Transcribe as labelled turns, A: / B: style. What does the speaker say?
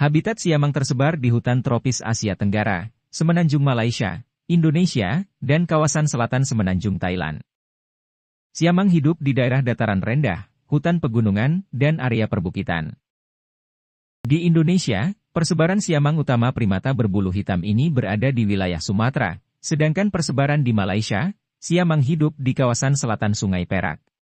A: Habitat siamang tersebar di hutan tropis Asia Tenggara, Semenanjung Malaysia, Indonesia, dan kawasan selatan Semenanjung Thailand. Siamang hidup di daerah dataran rendah, hutan pegunungan, dan area perbukitan. Di Indonesia, persebaran siamang utama primata berbulu hitam ini berada di wilayah Sumatera, sedangkan persebaran di Malaysia, siamang hidup di kawasan selatan Sungai Perak.